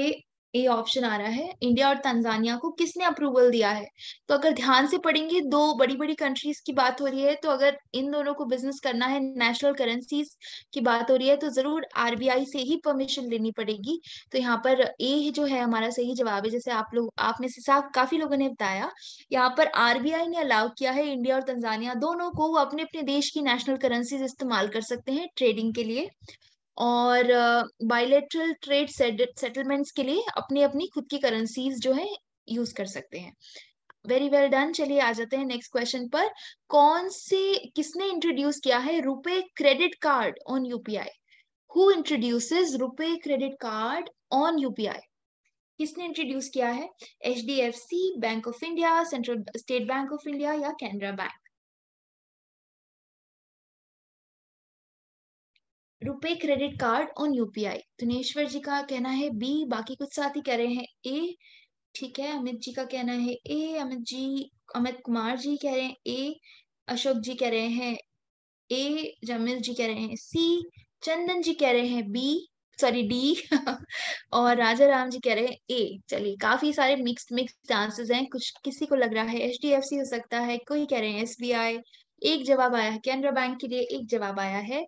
ए ऑप्शन आ रहा है इंडिया और तंजानिया को किसने अप्रूवल दिया है तो अगर ध्यान से पढ़ेंगे दो बड़ी बड़ी कंट्रीज की बात हो रही है तो अगर इन दोनों को बिजनेस करना है नेशनल करेंसीज की बात हो रही है तो जरूर आरबीआई से ही परमिशन लेनी पड़ेगी तो यहाँ पर ए जो है हमारा सही जवाब है जैसे आप लोग आप में से काफी लोगों ने बताया यहाँ पर आरबीआई ने अलाउ किया है इंडिया और तंजानिया दोनों को अपने अपने देश की नेशनल करेंसीज इस्तेमाल कर सकते हैं ट्रेडिंग के लिए और बायलेटरल ट्रेड सेटलमेंट्स के लिए अपनी अपनी खुद की करेंसीज जो है यूज कर सकते हैं वेरी वेल डन चलिए आ जाते हैं नेक्स्ट क्वेश्चन पर कौन से किसने इंट्रोड्यूस किया है RuPay credit card on UPI who introduces RuPay credit card on UPI किसने इंट्रोड्यूस किया है H bank of India central State bank of India या Canara Bank RuPay credit card on UPI Dhaneshwar ji का कहना है बी बाकी कुछ साथ ही कह रहे हैं ए ठीक है अमित जी का कहना है ए अमित जी अमित कुमार जी कह रहे हैं ए अशोक जी कह रहे हैं ए जमिल जी कह रहे हैं सी चंदन जी कह रहे हैं बी सॉरी डी (laughs) और राजा राम जी कह रहे हैं ए चलिए काफी सारे मिक्स मिक्स चांसेस हैं कुछ किसी को लग रहा है एच डी एफ सी हो सकता है कोई कह रहे हैं एस बी आई एक जवाब आया है कैनरा बैंक के लिए एक जवाब आया है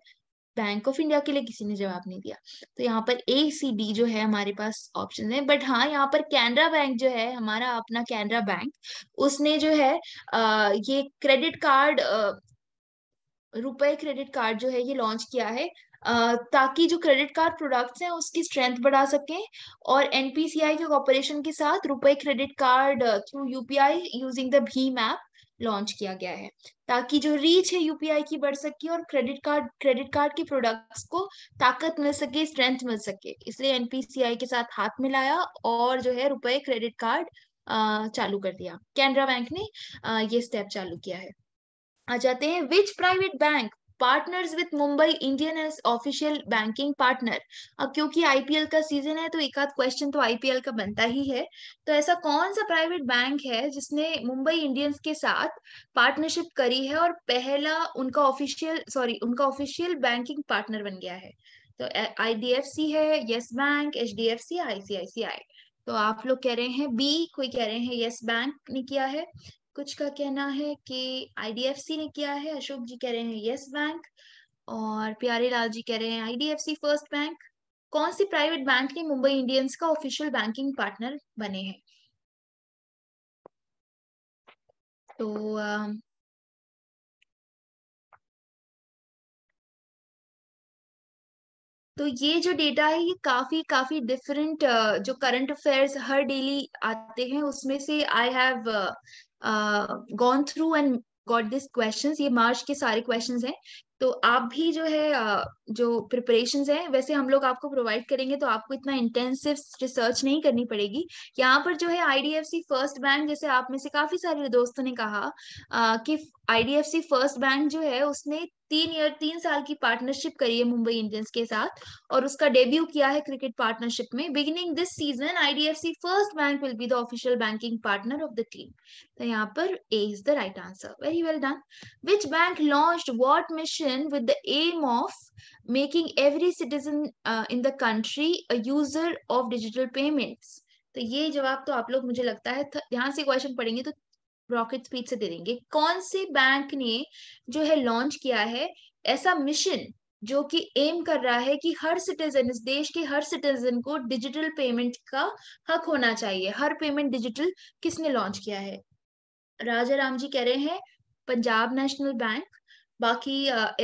बैंक ऑफ इंडिया के लिए किसी ने जवाब नहीं दिया तो यहाँ पर ए सी डी जो है हमारे पास ऑप्शन है बट हाँ यहाँ पर कैनरा बैंक जो है हमारा अपना कैनरा बैंक उसने जो है आ, ये credit card RuPay credit card जो है ये लॉन्च किया है ताकि जो क्रेडिट कार्ड प्रोडक्ट्स हैं उसकी स्ट्रेंथ बढ़ा सकें और एनपीसीआई के कॉपोरेशन के साथ RuPay credit card through UPI using the भीम ऐप लॉन्च किया गया है ताकि जो रीच है यूपीआई की बढ़ सके और क्रेडिट कार्ड क्रेडिट कार्ड के प्रोडक्ट्स को ताकत मिल सके स्ट्रेंथ मिल सके इसलिए एनपीसीआई के साथ हाथ मिलाया और जो है रुपए क्रेडिट कार्ड चालू कर दिया कैनरा बैंक ने ये स्टेप चालू किया है आ जाते हैं which private bank partners with Mumbai Indian as official banking partner अब क्योंकि आईपीएल का सीजन है तो एक आध क्वेश्चन तो आईपीएल का बनता ही है तो ऐसा कौन सा प्राइवेट बैंक है जिसने मुंबई इंडियंस के साथ पार्टनरशिप करी है और पहला उनका ऑफिशियल सॉरी उनका ऑफिशियल बैंकिंग पार्टनर बन गया है तो आईडीएफसी है Yes Bank H D F C ICICI तो आप लोग कह रहे हैं बी कोई कह रहे हैं येस बैंक ने किया है कुछ का कहना है कि आईडीएफसी ने किया है अशोक जी कह रहे हैं यस बैंक और प्यारे लाल जी कह रहे हैं आईडीएफसी फर्स्ट बैंक कौन सी प्राइवेट बैंक ने मुंबई इंडियंस का ऑफिशियल बैंकिंग पार्टनर बने हैं तो आ, तो ये जो डेटा है ये काफी काफी डिफरेंट जो करंट अफेयर्स हर डेली आते हैं उसमें से I have gone through and got this question ये मार्च के सारे क्वेश्चन हैं तो आप भी जो है जो प्रिपरेशन है वैसे हम लोग आपको प्रोवाइड करेंगे तो आपको इतना इंटेंसिव रिसर्च नहीं करनी पड़ेगी यहाँ पर जो है आईडीएफसी फर्स्ट बैंक जैसे आप में से काफी सारे दोस्तों ने कहा आ, कि आईडीएफसी फर्स्ट बैंक जो है उसने तीन ईयर तीन साल की पार्टनरशिप करी है मुंबई इंडियंस के साथ और उसका डेब्यू किया है क्रिकेट पार्टनरशिप में beginning this season IDFC First Bank will be the official banking partner of the team तो यहाँ पर A is the right answer very well done which bank launch what mission vision with the aim of making every citizen uh, in the country a user of digital payments. तो ये जवाब तो आप लोग मुझे लगता है ध्यान से क्वेश्चन पढ़ेंगे तो रॉकेट स्पीड से दे देंगे कौन से बैंक ने जो है लॉन्च किया है ऐसा मिशन जो कि एम कर रहा है कि हर सिटीजन इस देश के हर सिटीजन को डिजिटल पेमेंट का हक होना चाहिए हर पेमेंट डिजिटल किसने लॉन्च किया है राजा राम जी कह रहे हैं पंजाब नेशनल बैंक बाकी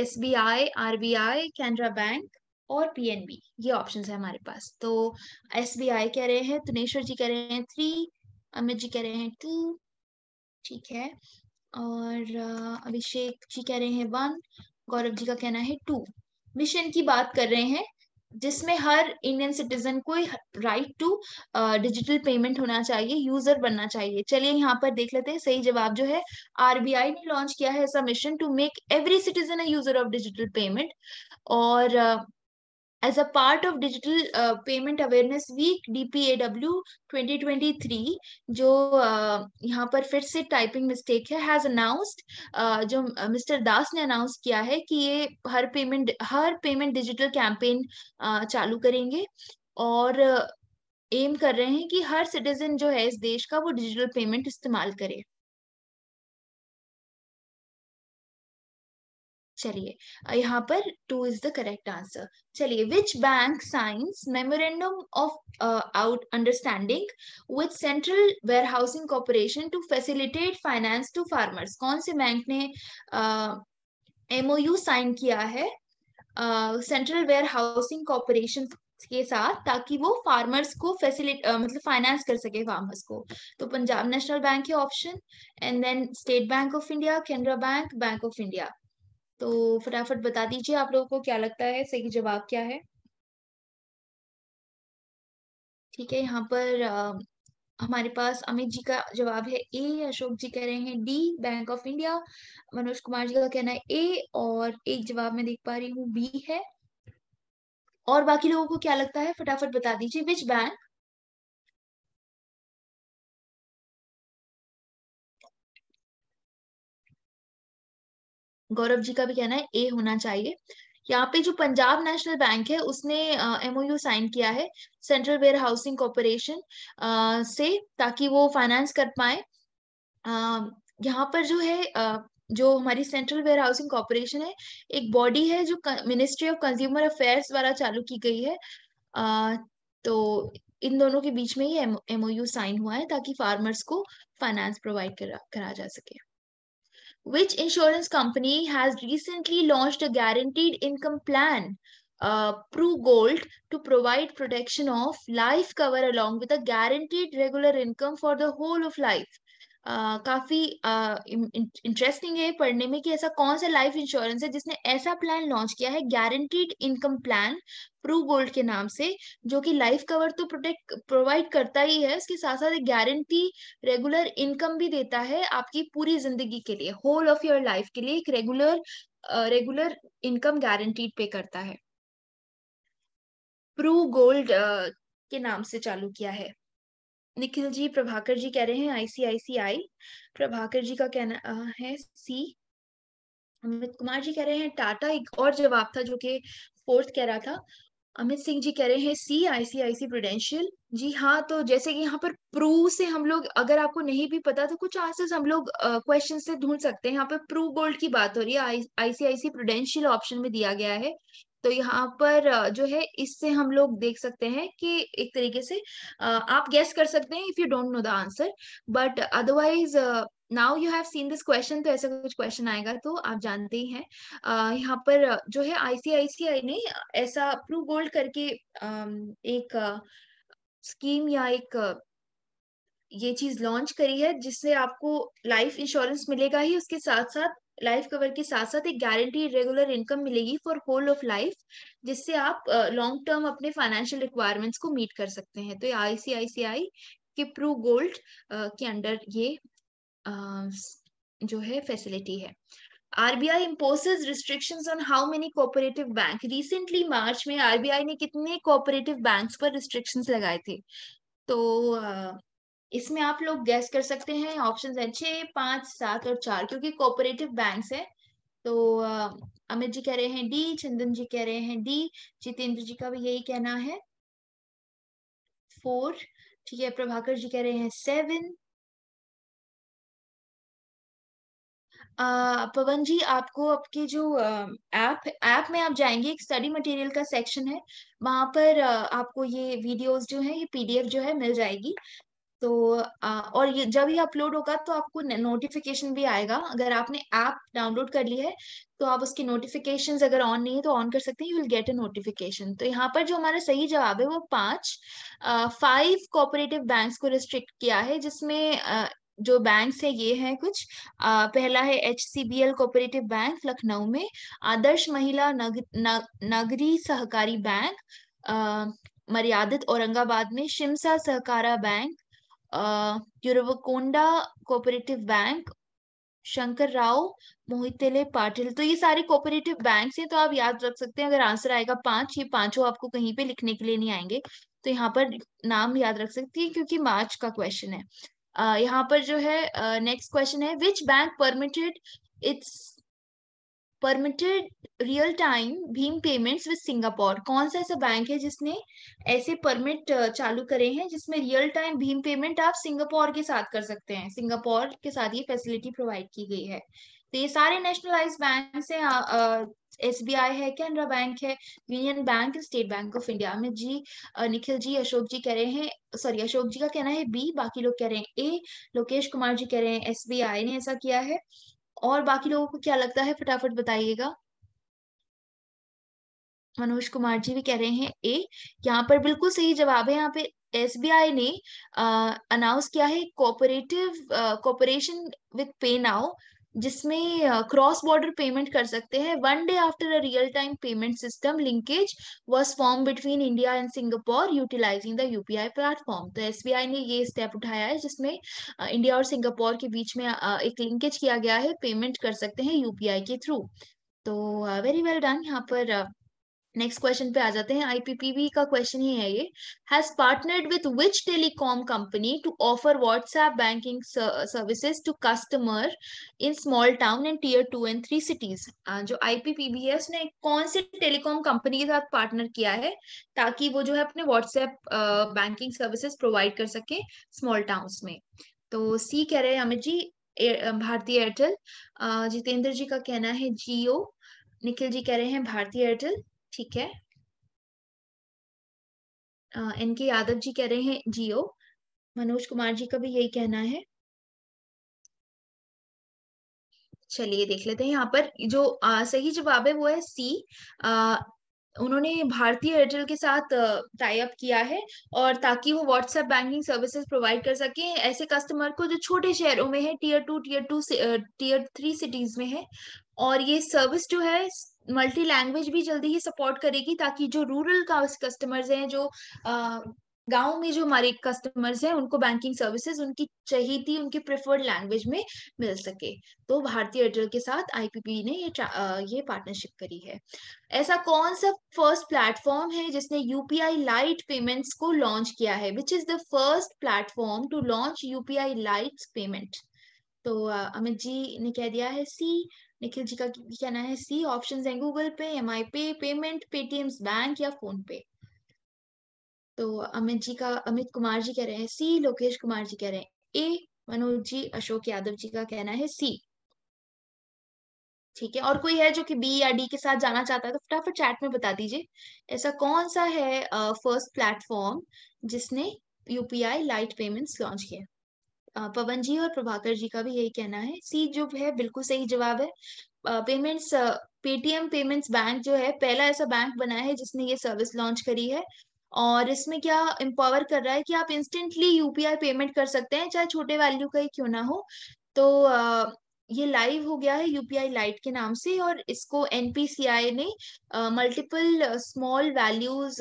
S B I R B I Canara Bank और पी एन बी ये ऑप्शन है हमारे पास तो एस बी आई कह रहे हैं तुनेश्वर जी कह रहे हैं थ्री अमित जी कह रहे हैं टू ठीक है और अभिषेक जी कह रहे हैं वन गौरव जी का कहना है टू मिशन की बात कर रहे हैं जिसमें हर इंडियन सिटीजन को राइट टू डिजिटल पेमेंट होना चाहिए यूजर बनना चाहिए चलिए यहाँ पर देख लेते हैं सही जवाब जो है आरबीआई ने लॉन्च किया है ऐसा mission to make every citizen a user of digital payment और uh, As a part of Digital uh, Payment Awareness Week DPAW 2023 जो uh, यहाँ पर फिर से टाइपिंग मिस्टेक है हैज अनाउंस्ड uh, जो मिस्टर uh, दास ने अनाउंस किया है कि ये हर पेमेंट हर पेमेंट डिजिटल कैंपेन uh, चालू करेंगे और एम uh, कर रहे हैं कि हर सिटीजन जो है इस देश का वो डिजिटल पेमेंट इस्तेमाल करे चलिए यहाँ पर two is the correct answer चलिए which bank signs memorandum of out understanding with central warehousing corporation to facilitate finance to farmers कौन से बैंक ने एमओयू uh, साइन किया है सेंट्रल वेयर हाउसिंग कॉरपोरेशन के साथ ताकि वो फार्मर्स को फैसिलिट uh, मतलब फाइनेंस कर सके फार्मर्स को तो पंजाब नेशनल बैंक है option and then State bank of India Canara Bank Bank of India तो फटाफट बता दीजिए आप लोगों को क्या लगता है सही जवाब क्या है ठीक है यहाँ पर आ, हमारे पास अमित जी का जवाब है ए अशोक जी कह रहे हैं D Bank of India Manoj Kumar ji का कहना है ए और एक जवाब मैं देख पा रही हूँ बी है और बाकी लोगों को क्या लगता है फटाफट बता दीजिए विच बैंक गौरव जी का भी कहना है ए होना चाहिए यहाँ पे जो पंजाब नेशनल बैंक है उसने एमओयू साइन किया है सेंट्रल वेयर हाउसिंग कॉरपोरेशन से ताकि वो फाइनेंस कर पाए यहाँ पर जो है uh, जो हमारी सेंट्रल वेयर हाउसिंग कॉरपोरेशन है एक बॉडी है जो मिनिस्ट्री ऑफ कंज्यूमर अफेयर्स द्वारा चालू की गई है आ, तो इन दोनों के बीच में ही एमओयू साइन हुआ है ताकि फार्मर्स को फाइनेंस प्रोवाइड करा, करा जा सके which insurance company has recently launched a guaranteed income plan uh, Pru Gold to provide protection of life cover along with a guaranteed regular income for the whole of life. काफी interesting है पढ़ने में कि ऐसा कौन सा life insurance है जिसने ऐसा प्लान लॉन्च किया है guaranteed income plan Pru Gold के नाम से जो कि लाइफ कवर तो प्रोटेक्ट प्रोवाइड करता ही है उसके साथ साथ एक गारंटी रेगुलर इनकम भी देता है आपकी पूरी जिंदगी के लिए होल ऑफ योर लाइफ के लिए एक रेगुलर रेगुलर इनकम गारंटीड पे करता है प्रू गोल्ड uh, के नाम से चालू किया है निखिल जी प्रभाकर जी कह रहे हैं आईसीआईसीआई प्रभाकर जी का कहना है सी अमित कुमार जी कह रहे हैं टाटा एक और जवाब था जो कि फोर्थ कह रहा था अमित सिंह जी कह रहे हैं सी आईसीआईसी प्रोडेंशियल जी हाँ तो जैसे कि यहाँ पर प्रू से हम लोग अगर आपको नहीं भी पता तो कुछ आंसर्स हम लोग क्वेश्चन uh, से ढूंढ सकते हैं यहाँ पर प्रू गोल्ड की बात हो रही है आईसीआईसी प्रोडेंशियल ऑप्शन में दिया गया है तो यहाँ पर जो है इससे हम लोग देख सकते हैं कि एक तरीके से आप गेस कर सकते हैं if you don't know the answer but otherwise now you have seen this question तो ऐसा कुछ क्वेश्चन आएगा तो आप जानते ही हैं uh, यहाँ पर जो है आईसीआईसीआई ने ऐसा प्रू गोल्ड करके uh, एक स्कीम uh, या एक uh, ये चीज लॉन्च करी है जिससे आपको लाइफ इंश्योरेंस मिलेगा ही उसके साथ साथ लाइफ कवर के साथ साथ एक गारंटी रेगुलर इनकम मिलेगी फॉर होल ऑफ लाइफ जिससे आप लॉन्ग टर्म अपने फाइनेंशियल रिक्वायरमेंट्स को मीट कर सकते हैं तो आईसीआईसीआई के प्रू गोल्ड के अंडर ये uh, जो है फैसिलिटी है RBI imposes restriction on how many cooperative bank recently मार्च में आरबीआई ने कितने कोऑपरेटिव बैंक्स पर रिस्ट्रिक्शंस लगाए थे तो uh, इसमें आप लोग गैस कर सकते हैं ऑप्शंस हैं छह पांच सात और चार क्योंकि कोऑपरेटिव बैंक्स है तो अमित जी कह रहे हैं डी चंदन जी कह रहे हैं डी जितेंद्र जी का भी यही कहना है फोर ठीक है प्रभाकर जी कह रहे हैं सेवन पवन जी आपको आपके जो ऐप ऐप में आप जाएंगे एक स्टडी मटेरियल का सेक्शन है वहां पर आपको ये वीडियोस जो है ये पीडीएफ जो है मिल जाएगी तो आ, और ये जब ये अपलोड होगा तो आपको नोटिफिकेशन भी आएगा अगर आपने ऐप डाउनलोड कर ली है तो आप उसकी नोटिफिकेशन अगर ऑन नहीं है तो ऑन कर सकते हैं you will get a notification तो यहाँ पर जो हमारा सही जवाब है वो पांच फाइव कोऑपरेटिव बैंक्स को रिस्ट्रिक्ट किया है जिसमें जो बैंक है ये है कुछ आ, पहला है H C B L cooperative bank Lucknow में आदर्श महिला नग, न, नगरी सहकारी बैंक मर्यादित औरंगाबाद में Shimsa Sahakara bank Uravakonda cooperative bank Shankar Rao Mohite Patil तो ये सारे कोऑपरेटिव बैंक हैं तो आप याद रख सकते हैं अगर आंसर आएगा पांच ये पांचों आपको कहीं पे लिखने के लिए नहीं आएंगे तो यहाँ पर नाम याद रख सकती है क्योंकि मार्च का क्वेश्चन है uh, यहाँ पर जो है नेक्स्ट uh, क्वेश्चन है which bank permitted it's permitted real time भीम पेमेंट्स विद सिंगापुर कौन सा ऐसा बैंक है जिसने ऐसे परमिट चालू करे हैं जिसमें रियल टाइम भीम पेमेंट आप सिंगापुर के साथ कर सकते हैं सिंगापुर के साथ ये फैसिलिटी प्रोवाइड की गई है तो ये सारे नेशनलाइज बैंक हैं एस बी आई है कैनरा बैंक है Union Bank State bank of India Amit ji Nikhil ji Ashok ji कह रहे हैं सॉरी अशोक जी का कहना है बी बाकी लोग कह रहे हैं ए लोकेश कुमार जी कह रहे हैं एस बी आई ने ऐसा किया है और बाकी लोगों को क्या लगता है फटाफट बताइएगा मनोज कुमार जी भी कह रहे हैं ए यहाँ पर बिल्कुल सही जवाब है यहाँ पे एसबीआई ने अनाउंस किया है cooperative cooperation with PayNow जिसमें क्रॉस बॉर्डर पेमेंट कर सकते हैं one day after a real time payment system linkage was form between India and Singapore utilising the UPI platform तो एसबीआई ने ये स्टेप उठाया है जिसमें इंडिया और सिंगापुर के बीच में एक लिंकेज किया गया है पेमेंट कर सकते हैं यूपीआई के थ्रू तो वेरी वेल डन यहाँ पर नेक्स्ट क्वेश्चन पे आ जाते हैं आईपीपीवी का क्वेश्चन ही है ये has partnered with which telecom company to offer WhatsApp banking services to customer in small town and tier two and three cities जो आईपीपीवी है उसने कौन से टेलीकॉम कंपनी के साथ पार्टनर किया है ताकि वो जो है अपने व्हाट्सएप बैंकिंग सर्विसेज प्रोवाइड कर सके स्मॉल टाउन्स में तो सी कह रहे हैं अमित जी भारतीय एयरटेल जितेंद्र जी का कहना है जियो निखिल जी कह रहे हैं भारतीय एयरटेल ठीक है एन के यादव जी कह रहे हैं जियो मनोज कुमार जी का भी यही कहना है चलिए देख लेते हैं यहाँ पर जो आ, सही जवाब है वो है सी आ, उन्होंने भारतीय एयरटेल के साथ टाई अप किया है और ताकि वो व्हाट्सएप बैंकिंग सर्विसेज प्रोवाइड कर सके ऐसे कस्टमर को जो छोटे शहरों में है tier two tier two tier three cities में है और ये सर्विस जो है मल्टी लैंग्वेज भी जल्दी ही सपोर्ट करेगी ताकि जो रूरल का कस्टमर्स हैं जो गांव में जो हमारे कस्टमर्स हैं उनको बैंकिंग सर्विसेज उनकी चाहिए उनके प्रेफर्ड लैंग्वेज में मिल सके तो भारतीय एयरटेल के साथ आईपीपी ने ये ये पार्टनरशिप करी है ऐसा कौन सा फर्स्ट प्लेटफॉर्म है जिसने यूपीआई लाइट पेमेंट्स को लॉन्च किया है which is the first platform to launch UPI lite payment तो अमित जी ने कह दिया है सी निखिल जी का कहना है सी ऑप्शन है Google Pay M I pay payment Paytm bank या फोन पे तो अमित जी का अमित कुमार जी कह रहे हैं सी लोकेश कुमार जी कह रहे हैं ए मनोज जी अशोक यादव जी का कहना है सी ठीक है और कोई है जो कि बी या डी के साथ जाना चाहता है तो फटाफट चैट में बता दीजिए ऐसा कौन सा है फर्स्ट uh, प्लेटफॉर्म जिसने यूपीआई लाइट पेमेंट्स लॉन्च किया पवन जी और प्रभाकर जी का भी यही कहना है सी जो है बिल्कुल सही जवाब है पेमेंट्स पेटीएम पेमेंट्स बैंक जो है पहला ऐसा बैंक बना है जिसने ये सर्विस लॉन्च करी है और इसमें क्या एम्पावर कर रहा है कि आप इंस्टेंटली यूपीआई पेमेंट कर सकते हैं चाहे छोटे वैल्यू का ही क्यों ना हो तो ये लाइव हो गया है यूपीआई लाइट के नाम से और इसको एनपीसीआई ने मल्टीपल स्मॉल वैल्यूज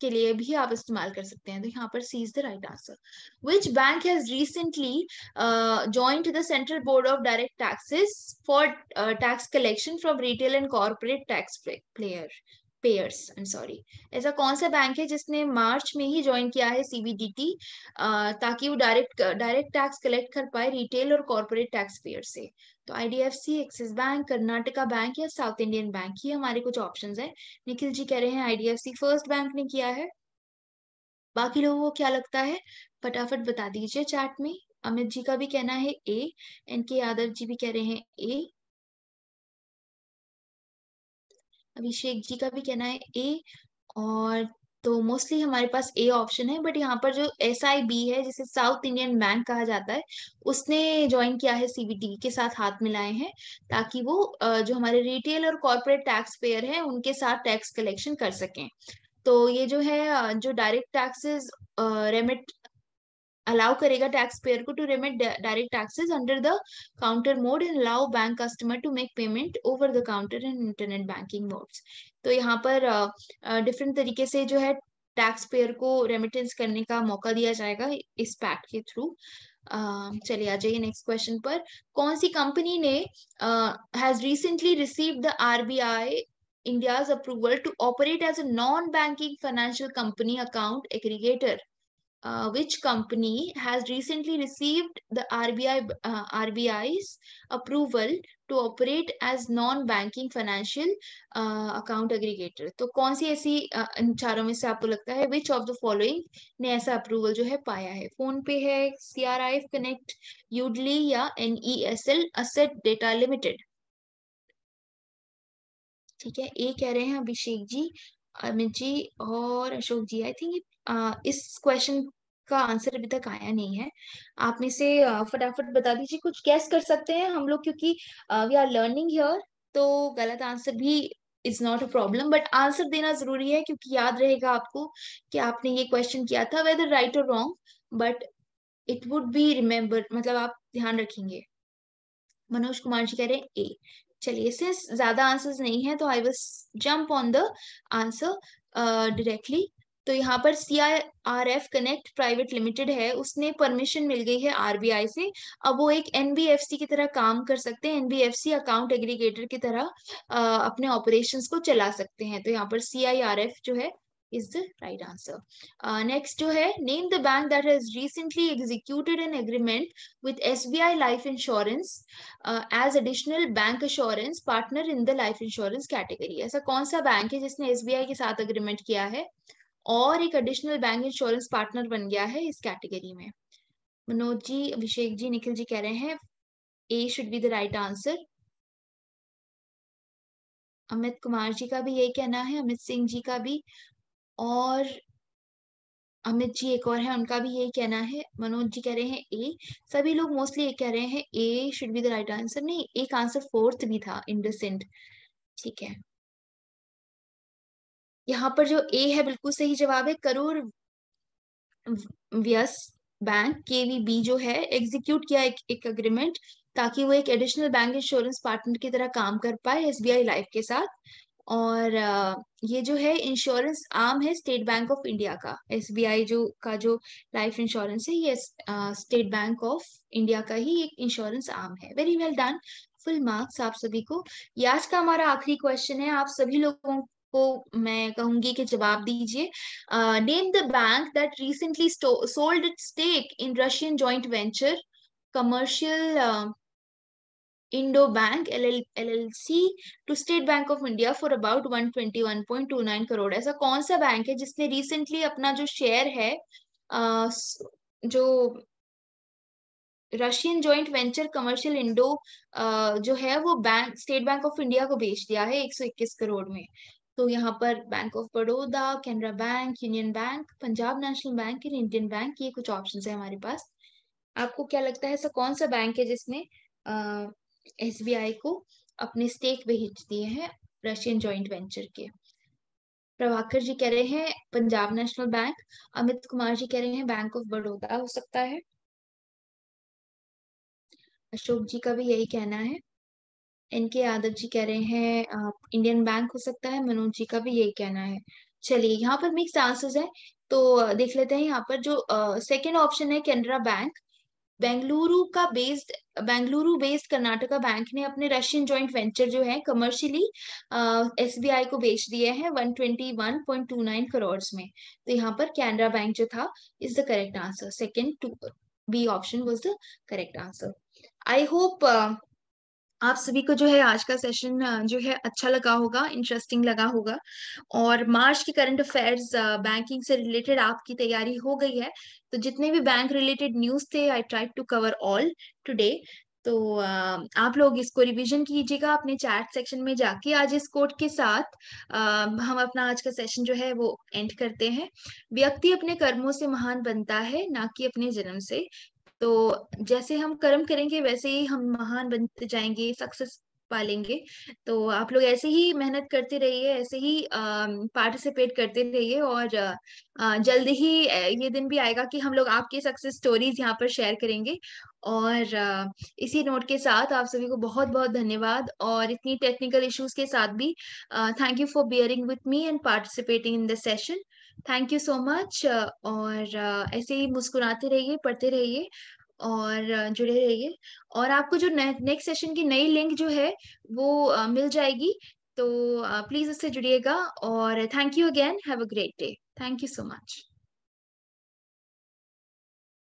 के लिए भी आप इस्तेमाल कर सकते हैं तो यहाँ पर C is the right answer which bank has recently joined the central board of direct taxes for tax collection from retail and corporate tax player payers I am sorry ऐसा कौन सा बैंक है जिसने मार्च में ही ज्वाइन किया है CBDT ताकि वो डायरेक्ट डायरेक्ट टैक्स कलेक्ट कर पाए रिटेल और कॉर्पोरेट टैक्स पेयर से तो IDFC Axis bank Karnataka bank या साउथ इंडियन बैंक ये हमारे कुछ ऑप्शन है निखिल जी कह रहे हैं आईडीएफसी फर्स्ट बैंक ने किया है बाकी लोगों को क्या लगता है फटाफट बता दीजिए चैट में अमित जी का भी कहना है ए एन के यादव जी भी कह रहे हैं ए अभिषेक जी का भी कहना है ए और तो मोस्टली हमारे पास ए ऑप्शन है बट यहाँ पर जो एस आई बी है जिसे साउथ इंडियन बैंक कहा जाता है उसने ज्वाइन किया है सीबीटी के साथ हाथ मिलाए हैं ताकि वो जो हमारे रिटेल और कॉरपोरेट टैक्स पेयर है उनके साथ टैक्स कलेक्शन कर सकें तो ये जो है जो डायरेक्ट टैक्सेस रेमिट अलाउ करेगा टैक्स पेयर को to remit direct taxes under the counter mode and allow bank customer to make payment over the counter and internet banking modes तो यहाँ पर डिफरेंट uh, तरीके से जो है टैक्स पेयर को रेमिटेंस करने का मौका दिया जाएगा इस पैक्ट के थ्रू चलिए आ जाइए नेक्स्ट क्वेश्चन पर कौन सी कंपनी ने has recently receive the RBI India approval to operate as a non banking financial company account aggregator uh, which company has recently received the RBI uh, RBI's approval to operate as non banking financial account uh, aggregator तो कौन सी ऐसी uh, इन चारों में से आपको लगता है which of the following ने ऐसा अप्रूवल जो है पाया है फोन पे है सी आर आई कनेक्ट यूडली या N E S L asset data limited ठीक है ये कह रहे हैं अभिषेक जी अमित जी और Ashok ji I think uh, इस क्वेश्चन का आंसर अभी तक आया नहीं है आप में से फटाफट बता दीजिए कुछ गैस कर सकते हैं हम लोग क्योंकि वी आर लर्निंग हियर तो गलत आंसर भी is not a problem but answer देना जरूरी है क्योंकि याद रहेगा आपको कि आपने ये क्वेश्चन किया था वेदर राइट और wrong but it would be remember मतलब आप ध्यान रखेंगे मनोज कुमार जी कह रहे हैं ए चलिए सिंस ज्यादा आंसर्स नहीं है तो I will jump on the answer directly तो यहाँ पर C I R F connect private limited है उसने परमिशन मिल गई है आरबीआई से अब वो एक एनबीएफसी की तरह काम कर सकते हैं एनबीएफसी अकाउंट एग्रीगेटर की तरह अपने ऑपरेशन को चला सकते हैं तो यहाँ पर सी आई आर एफ जो है is the right answer next जो है name the bank that has recently executed an agreement with S B I life insurance as additional bank insurance partner in the life insurance category ऐसा कौन सा bank है जिसने S B आई के साथ agreement किया है और एक एडिशनल बैंक इंश्योरेंस पार्टनर बन गया है इस कैटेगरी में मनोज जी अभिषेक जी निखिल जी कह रहे हैं A should be the right answer Amit Kumar ji का भी यही कहना है अमित सिंह जी का भी और अमित जी एक और है उनका भी यही कहना है मनोज जी कह रहे हैं ए सभी लोग मोस्टली ये कह रहे हैं A should be the right answer नहीं एक आंसर फोर्थ भी था इंडसेंट ठीक है यहाँ पर जो ए है बिल्कुल सही जवाब है करोर व्यस बैंक बी जो है एग्जीक्यूट किया एक, एक अग्रीमेंट ताकि वो एक एडिशनल बैंक इंश्योरेंस पार्टनर की तरह काम कर पाए एसबीआई लाइफ के साथ और ये जो है इंश्योरेंस आम है स्टेट बैंक ऑफ इंडिया का एसबीआई जो का जो लाइफ इंश्योरेंस है ये स्टेट बैंक ऑफ इंडिया का ही एक इंश्योरेंस आम है very well done full marks आप सभी को ये आज का हमारा आखिरी क्वेश्चन है आप सभी लोगों आपको मैं कहूंगी कि जवाब दीजिए name the bank that recently sold it stake in Russian joint venture commercial Indo bank LL, LLC to State Bank of India for about 121.29 crore ऐसा कौन सा बैंक है जिसने रिसेंटली अपना जो शेयर है जो Russian joint venture commercial Indo जो है वो bank State bank of India को बेच दिया है 121 करोड़ में तो यहाँ पर Bank of Baroda Canara bank Union Bank Punjab National Bank and Indian bank ये कुछ ऑप्शन है हमारे पास आपको क्या लगता है ऐसा कौन सा बैंक है जिसने एस को अपने स्टेक भेज दिए हैं रशियन ज्वाइंट वेंचर के प्रभाकर जी कह रहे हैं पंजाब नेशनल बैंक अमित कुमार जी कह रहे हैं बैंक ऑफ बड़ौदा हो सकता है अशोक जी का भी यही कहना है इनके यादव जी कह रहे हैं इंडियन बैंक हो सकता है मनोज जी का भी यही कहना है चलिए यहाँ पर मिक्स आंसर्स है तो देख लेते हैं यहाँ पर जो सेकेंड ऑप्शन है कैनरा बैंक बेंगलुरु का based Bengaluru based Karnataka bank ने अपने रशियन जॉइंट वेंचर जो है कमर्शियली एसबीआई को बेच दिए हैं 121.29 करोड़ में तो यहाँ पर कैनरा बैंक जो था is the correct answer second to be option was the correct answer I hope आप सभी को जो है आज का सेशन जो है अच्छा लगा होगा इंटरेस्टिंग लगा होगा और मार्च के करंट अफेयर्स बैंकिंग से रिलेटेड आपकी तैयारी हो गई है तो जितने भी बैंक रिलेटेड न्यूज थे I try to cover all today तो uh, आप लोग इसको रिवीजन कीजिएगा अपने चैट सेक्शन में जाके आज इस कोड के साथ uh, हम अपना आज का सेशन जो है वो एंड करते हैं व्यक्ति अपने कर्मों से महान बनता है ना कि अपने जन्म से तो जैसे हम कर्म करेंगे वैसे ही हम महान बनते जाएंगे सक्सेस पालेंगे तो आप लोग ऐसे ही मेहनत करते रहिए ऐसे ही पार्टिसिपेट करते रहिए और जल्दी ही ये दिन भी आएगा कि हम लोग आपकी सक्सेस स्टोरीज यहाँ पर शेयर करेंगे और इसी नोट के साथ आप सभी को बहुत बहुत धन्यवाद और इतनी टेक्निकल इश्यूज के साथ भी thank you for bearing with me and participating in the session thank you so much और uh, ऐसे ही मुस्कुराते रहिए पढ़ते रहिए और uh, जुड़े रहिए और आपको जो नेक्स्ट सेशन की नई लिंक जो है वो uh, मिल जाएगी तो प्लीज उससे जुड़िएगा और thank you again have a great day thank you so much